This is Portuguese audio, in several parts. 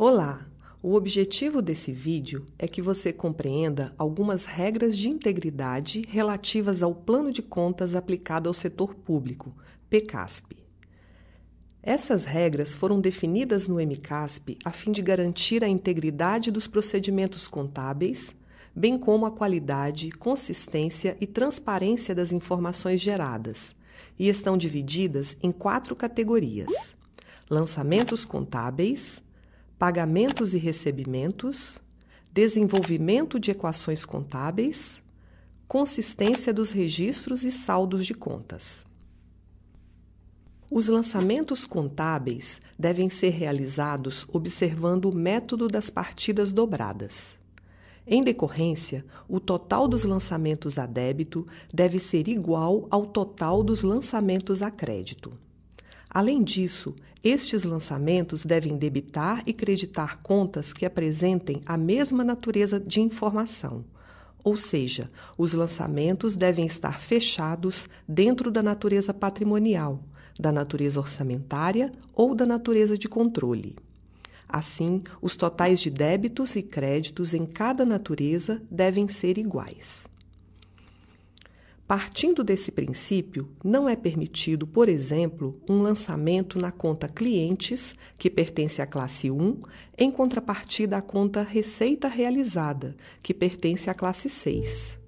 Olá! O objetivo desse vídeo é que você compreenda algumas regras de integridade relativas ao plano de contas aplicado ao setor público, PCASP. Essas regras foram definidas no MCASP a fim de garantir a integridade dos procedimentos contábeis, bem como a qualidade, consistência e transparência das informações geradas, e estão divididas em quatro categorias: lançamentos contábeis pagamentos e recebimentos, desenvolvimento de equações contábeis, consistência dos registros e saldos de contas. Os lançamentos contábeis devem ser realizados observando o método das partidas dobradas. Em decorrência, o total dos lançamentos a débito deve ser igual ao total dos lançamentos a crédito. Além disso, estes lançamentos devem debitar e creditar contas que apresentem a mesma natureza de informação. Ou seja, os lançamentos devem estar fechados dentro da natureza patrimonial, da natureza orçamentária ou da natureza de controle. Assim, os totais de débitos e créditos em cada natureza devem ser iguais. Partindo desse princípio, não é permitido, por exemplo, um lançamento na conta clientes, que pertence à classe 1, em contrapartida à conta receita realizada, que pertence à classe 6.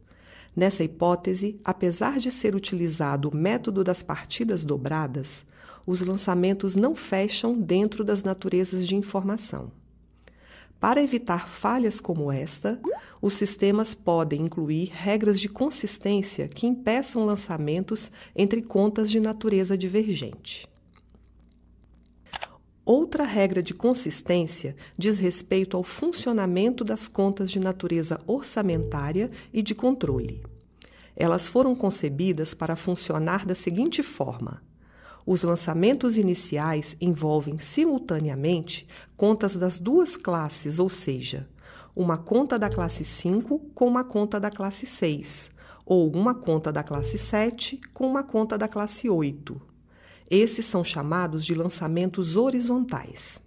Nessa hipótese, apesar de ser utilizado o método das partidas dobradas, os lançamentos não fecham dentro das naturezas de informação. Para evitar falhas como esta, os sistemas podem incluir regras de consistência que impeçam lançamentos entre contas de natureza divergente. Outra regra de consistência diz respeito ao funcionamento das contas de natureza orçamentária e de controle. Elas foram concebidas para funcionar da seguinte forma: os lançamentos iniciais envolvem simultaneamente contas das duas classes, ou seja, uma conta da classe 5 com uma conta da classe 6, ou uma conta da classe 7 com uma conta da classe 8. Esses são chamados de lançamentos horizontais.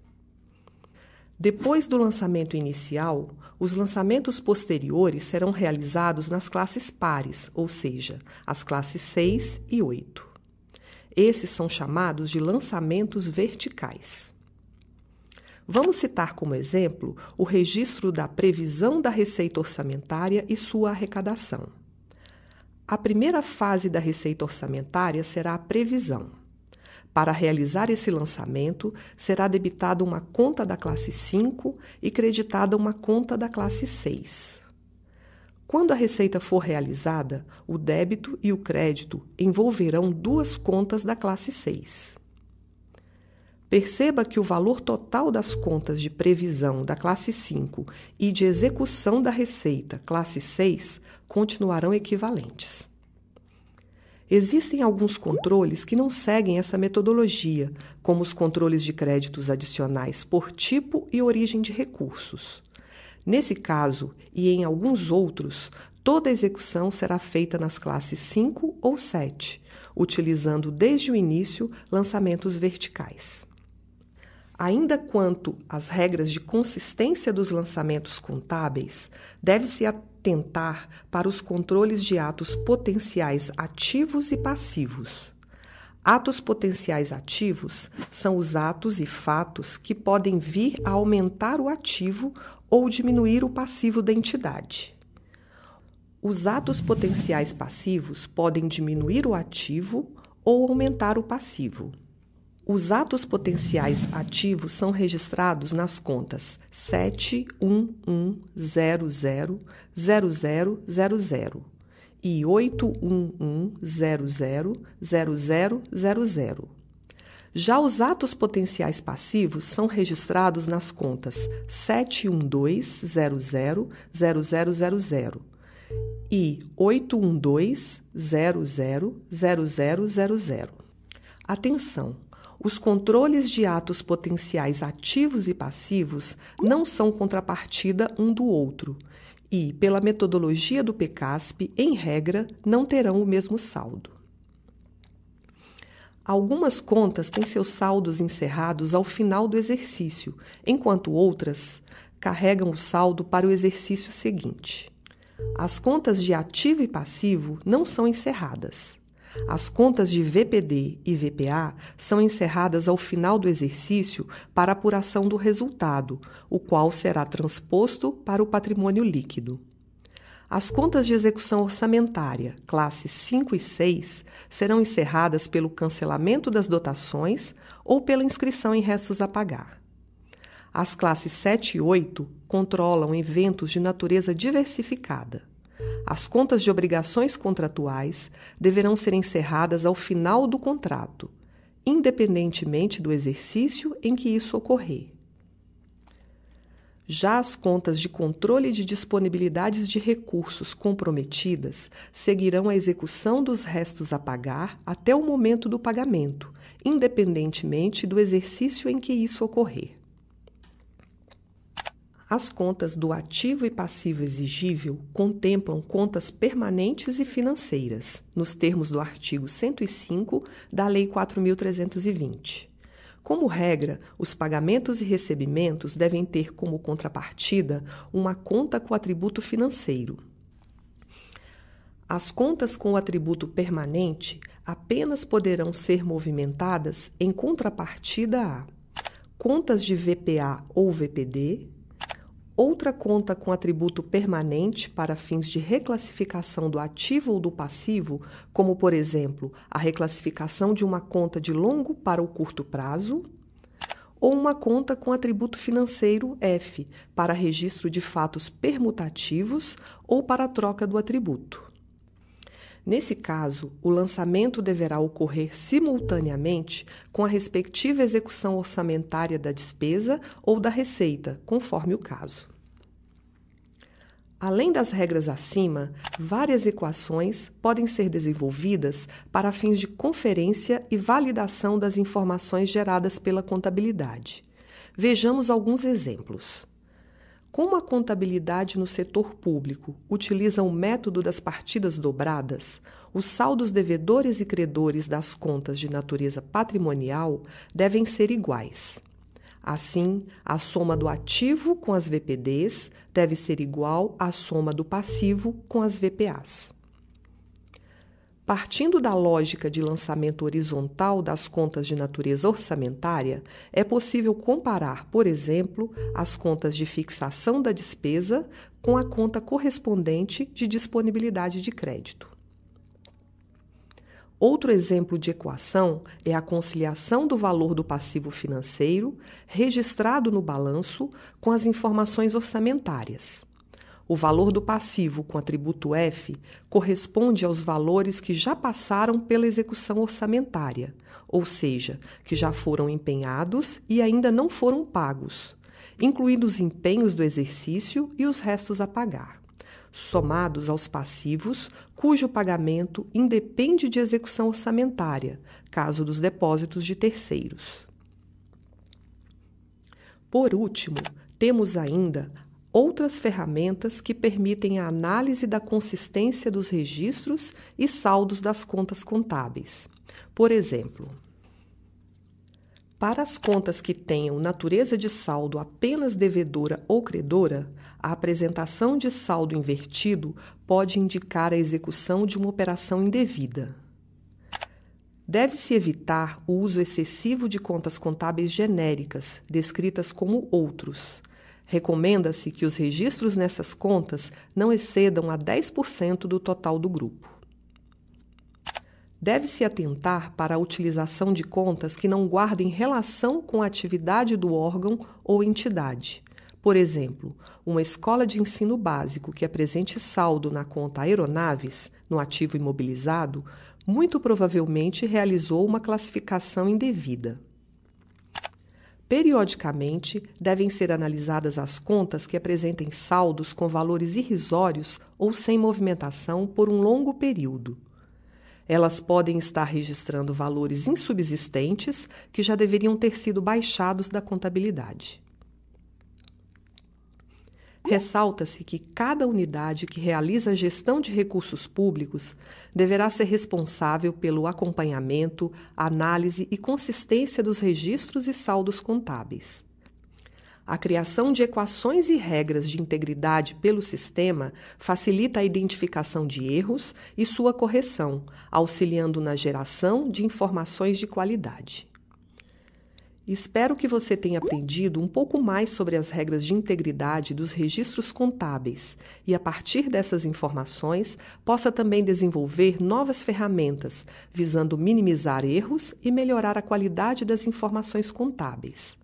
Depois do lançamento inicial, os lançamentos posteriores serão realizados nas classes pares, ou seja, as classes 6 e 8. Esses são chamados de lançamentos verticais. Vamos citar como exemplo o registro da previsão da receita orçamentária e sua arrecadação. A primeira fase da receita orçamentária será a previsão. Para realizar esse lançamento, será debitada uma conta da classe 5 e creditada uma conta da classe 6. Quando a receita for realizada, o débito e o crédito envolverão duas contas da classe 6. Perceba que o valor total das contas de previsão da classe 5 e de execução da receita, classe 6, continuarão equivalentes. Existem alguns controles que não seguem essa metodologia, como os controles de créditos adicionais por tipo e origem de recursos. Nesse caso, e em alguns outros, toda execução será feita nas classes 5 ou 7, utilizando desde o início lançamentos verticais. Ainda quanto às regras de consistência dos lançamentos contábeis, deve-se atentar para os controles de atos potenciais ativos e passivos. Atos potenciais ativos são os atos e fatos que podem vir a aumentar o ativo ou diminuir o passivo da entidade. Os atos potenciais passivos podem diminuir o ativo ou aumentar o passivo. Os atos potenciais ativos são registrados nas contas 71100000 e 811000000. Já os atos potenciais passivos são registrados nas contas 712000000 e 812000000. Atenção! Os controles de atos potenciais ativos e passivos não são contrapartida um do outro e, pela metodologia do PECASP, em regra, não terão o mesmo saldo. Algumas contas têm seus saldos encerrados ao final do exercício, enquanto outras carregam o saldo para o exercício seguinte. As contas de ativo e passivo não são encerradas. As contas de VPD e VPA são encerradas ao final do exercício para apuração do resultado, o qual será transposto para o patrimônio líquido. As contas de execução orçamentária, classes 5 e 6, serão encerradas pelo cancelamento das dotações ou pela inscrição em restos a pagar. As classes 7 e 8 controlam eventos de natureza diversificada. As contas de obrigações contratuais deverão ser encerradas ao final do contrato, independentemente do exercício em que isso ocorrer. Já as contas de controle de disponibilidades de recursos comprometidas seguirão a execução dos restos a pagar até o momento do pagamento, independentemente do exercício em que isso ocorrer. As contas do ativo e passivo exigível contemplam contas permanentes e financeiras, nos termos do artigo 105 da Lei 4320. Como regra, os pagamentos e recebimentos devem ter como contrapartida uma conta com atributo financeiro. As contas com atributo permanente apenas poderão ser movimentadas em contrapartida a contas de VPA ou VPD, outra conta com atributo permanente para fins de reclassificação do ativo ou do passivo, como, por exemplo, a reclassificação de uma conta de longo para o curto prazo, ou uma conta com atributo financeiro F, para registro de fatos permutativos ou para troca do atributo. Nesse caso, o lançamento deverá ocorrer simultaneamente com a respectiva execução orçamentária da despesa ou da receita, conforme o caso. Além das regras acima, várias equações podem ser desenvolvidas para fins de conferência e validação das informações geradas pela contabilidade. Vejamos alguns exemplos. Como a contabilidade no setor público utiliza o método das partidas dobradas, os saldos devedores e credores das contas de natureza patrimonial devem ser iguais. Assim, a soma do ativo com as VPDs deve ser igual à soma do passivo com as VPAs. Partindo da lógica de lançamento horizontal das contas de natureza orçamentária, é possível comparar, por exemplo, as contas de fixação da despesa com a conta correspondente de disponibilidade de crédito. Outro exemplo de equação é a conciliação do valor do passivo financeiro registrado no balanço com as informações orçamentárias. O valor do passivo com atributo F corresponde aos valores que já passaram pela execução orçamentária, ou seja, que já foram empenhados e ainda não foram pagos, incluindo os empenhos do exercício e os restos a pagar, somados aos passivos cujo pagamento independe de execução orçamentária, caso dos depósitos de terceiros. Por último, temos ainda outras ferramentas que permitem a análise da consistência dos registros e saldos das contas contábeis. Por exemplo, para as contas que tenham natureza de saldo apenas devedora ou credora, a apresentação de saldo invertido pode indicar a execução de uma operação indevida. Deve-se evitar o uso excessivo de contas contábeis genéricas, descritas como outros, Recomenda-se que os registros nessas contas não excedam a 10% do total do grupo. Deve-se atentar para a utilização de contas que não guardem relação com a atividade do órgão ou entidade. Por exemplo, uma escola de ensino básico que apresente saldo na conta aeronaves, no ativo imobilizado, muito provavelmente realizou uma classificação indevida. Periodicamente, devem ser analisadas as contas que apresentem saldos com valores irrisórios ou sem movimentação por um longo período. Elas podem estar registrando valores insubsistentes que já deveriam ter sido baixados da contabilidade. Ressalta-se que cada unidade que realiza a gestão de recursos públicos deverá ser responsável pelo acompanhamento, análise e consistência dos registros e saldos contábeis. A criação de equações e regras de integridade pelo sistema facilita a identificação de erros e sua correção, auxiliando na geração de informações de qualidade. Espero que você tenha aprendido um pouco mais sobre as regras de integridade dos registros contábeis e, a partir dessas informações, possa também desenvolver novas ferramentas visando minimizar erros e melhorar a qualidade das informações contábeis.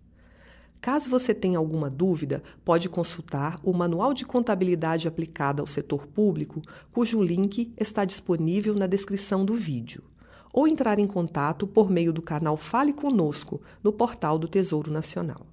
Caso você tenha alguma dúvida, pode consultar o Manual de Contabilidade Aplicada ao Setor Público, cujo link está disponível na descrição do vídeo ou entrar em contato por meio do canal Fale Conosco no portal do Tesouro Nacional.